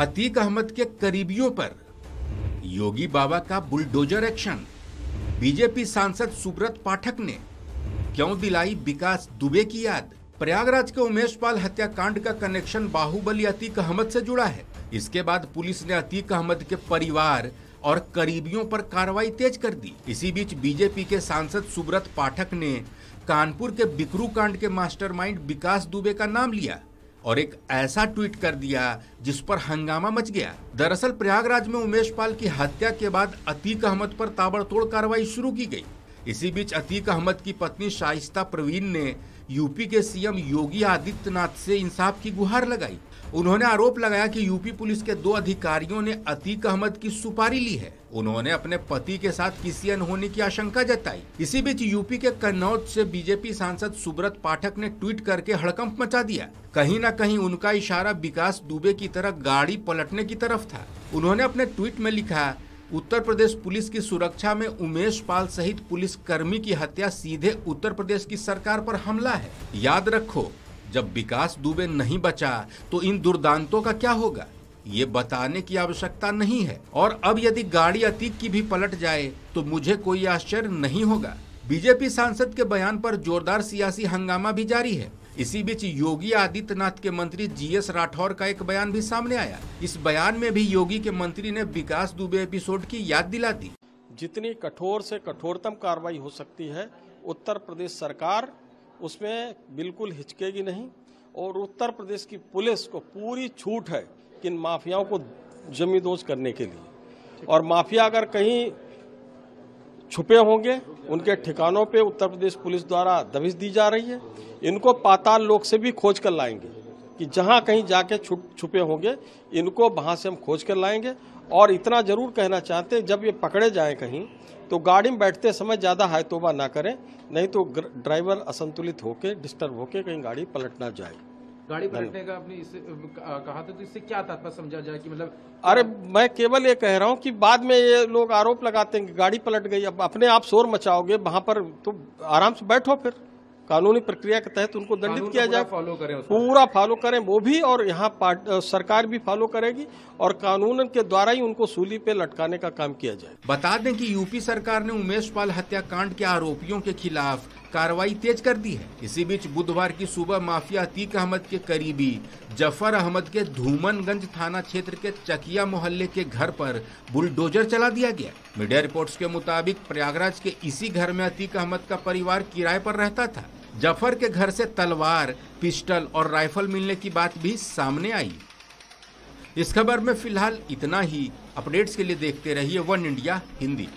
अतीक अहमद के करीबियों पर योगी बाबा का बुलडोजर एक्शन बीजेपी सांसद सुब्रत पाठक ने क्यों दिलाई विकास दुबे की याद प्रयागराज के उमेश पाल हत्याकांड का कनेक्शन बाहुबली अतीक अहमद से जुड़ा है इसके बाद पुलिस ने अतीक अहमद के परिवार और करीबियों पर कार्रवाई तेज कर दी इसी बीच बीजेपी के सांसद सुब्रत पाठक ने कानपुर के बिकरू कांड के मास्टरमाइंड विकास दुबे का नाम लिया और एक ऐसा ट्वीट कर दिया जिस पर हंगामा मच गया दरअसल प्रयागराज में उमेश पाल की हत्या के बाद अतीक अहमद पर ताबड़तोड़ कार्रवाई शुरू की गई इसी बीच अतीक अहमद की पत्नी शाइस्ता प्रवीण ने यूपी के सीएम योगी आदित्यनाथ से इंसाफ की गुहार लगाई उन्होंने आरोप लगाया कि यूपी पुलिस के दो अधिकारियों ने अतीक अहमद की सुपारी ली है उन्होंने अपने पति के साथ किसी अनहोनी की आशंका जताई इसी बीच यूपी के कन्नौज से बीजेपी सांसद सुब्रत पाठक ने ट्वीट करके हड़कंप मचा दिया कहीं न कहीं उनका इशारा विकास दुबे की तरह गाड़ी पलटने की तरफ था उन्होंने अपने ट्वीट में लिखा उत्तर प्रदेश पुलिस की सुरक्षा में उमेश पाल सहित पुलिस कर्मी की हत्या सीधे उत्तर प्रदेश की सरकार पर हमला है याद रखो जब विकास दुबे नहीं बचा तो इन दुर्दांतों का क्या होगा ये बताने की आवश्यकता नहीं है और अब यदि गाड़ी अतीत की भी पलट जाए तो मुझे कोई आश्चर्य नहीं होगा बीजेपी सांसद के बयान पर जोरदार सियासी हंगामा भी जारी है इसी बीच योगी आदित्यनाथ के मंत्री जीएस राठौर का एक बयान भी सामने आया इस बयान में भी योगी के मंत्री ने विकास दुबे एपिसोड की याद दिला दी जितनी कठोर से कठोरतम कार्रवाई हो सकती है उत्तर प्रदेश सरकार उसमें बिल्कुल हिचकेगी नहीं और उत्तर प्रदेश की पुलिस को पूरी छूट है किन इन माफियाओं को जमींदोज करने के लिए और माफिया अगर कहीं छुपे होंगे उनके ठिकानों पे उत्तर प्रदेश पुलिस द्वारा दबिश दी जा रही है इनको पाताल लोक से भी खोज कर लाएंगे कि जहां कहीं जाके छुपे होंगे इनको वहां से हम खोज कर लाएंगे और इतना जरूर कहना चाहते हैं जब ये पकड़े जाए कहीं तो गाड़ी में बैठते समय ज़्यादा हाय तोबा ना करें नहीं तो ड्राइवर असंतुलित होकर डिस्टर्ब होकर कहीं गाड़ी पलट ना जाए गाड़ी पलटने का आपने इससे कहा था तो इससे क्या तात्पर्य समझा जाए कि मतलब अरे मैं केवल ये कह रहा हूँ कि बाद में ये लोग आरोप लगाते हैं कि गाड़ी पलट गई अब अपने आप शोर मचाओगे वहाँ पर तो आराम से बैठो फिर कानूनी प्रक्रिया के तहत उनको दंडित किया तो जाए फॉलो करें पूरा फॉलो करें वो भी और यहाँ सरकार भी फॉलो करेगी और कानून के द्वारा ही उनको सूली पे लटकाने का काम किया जाए बता दें कि यूपी सरकार ने उमेश पाल हत्याकांड के आरोपियों के खिलाफ कार्रवाई तेज कर दी है इसी बीच बुधवार की सुबह माफिया अतीक अहमद के करीबी जफर अहमद के धूमनगंज थाना क्षेत्र के चकिया मोहल्ले के घर पर बुलडोजर चला दिया गया मीडिया रिपोर्ट्स के मुताबिक प्रयागराज के इसी घर में अतीक अहमद का परिवार किराए पर रहता था जफर के घर से तलवार पिस्टल और राइफल मिलने की बात भी सामने आई इस खबर में फिलहाल इतना ही अपडेट्स के लिए देखते रहिए वन इंडिया हिंदी